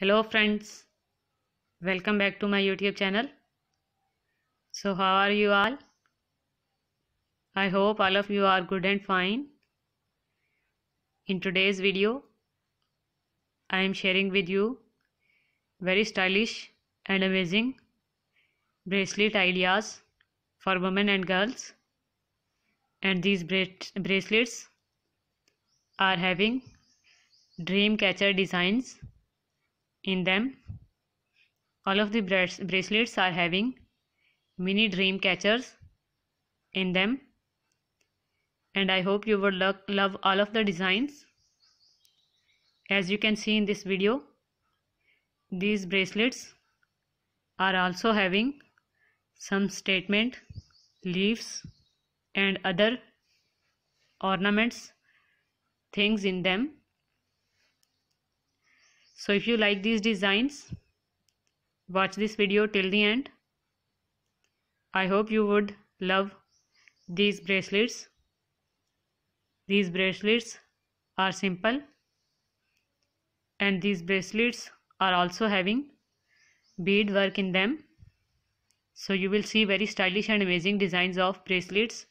hello friends welcome back to my youtube channel so how are you all i hope all of you are good and fine in today's video i am sharing with you very stylish and amazing bracelet ideas for women and girls and these bra bracelets are having dream catcher designs in them. All of the bracelets are having mini dream catchers in them. And I hope you would lo love all of the designs. As you can see in this video, these bracelets are also having some statement, leaves and other ornaments, things in them so if you like these designs watch this video till the end i hope you would love these bracelets these bracelets are simple and these bracelets are also having bead work in them so you will see very stylish and amazing designs of bracelets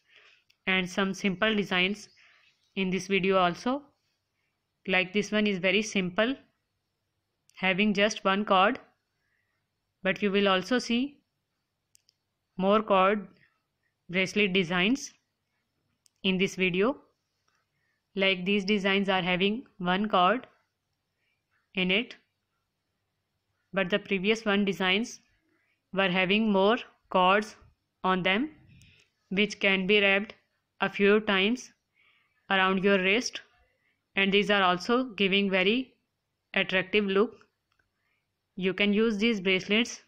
and some simple designs in this video also like this one is very simple having just one chord but you will also see more chord bracelet designs in this video like these designs are having one chord in it but the previous one designs were having more chords on them which can be wrapped a few times around your wrist and these are also giving very attractive look you can use these bracelets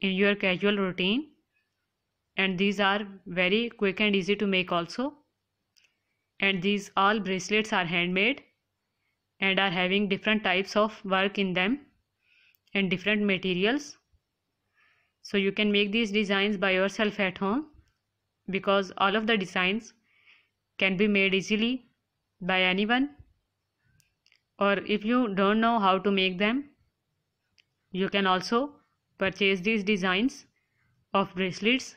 in your casual routine and these are very quick and easy to make also and these all bracelets are handmade and are having different types of work in them and different materials so you can make these designs by yourself at home because all of the designs can be made easily by anyone or if you don't know how to make them you can also purchase these designs of bracelets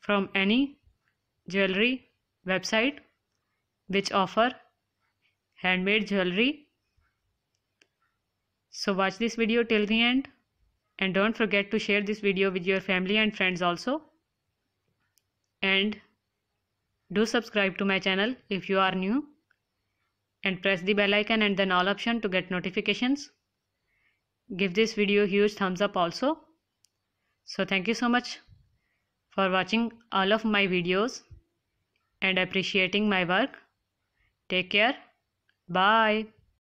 from any jewelry website which offer handmade jewelry. So watch this video till the end and don't forget to share this video with your family and friends also. And do subscribe to my channel if you are new and press the bell icon and then all option to get notifications give this video huge thumbs up also so thank you so much for watching all of my videos and appreciating my work take care bye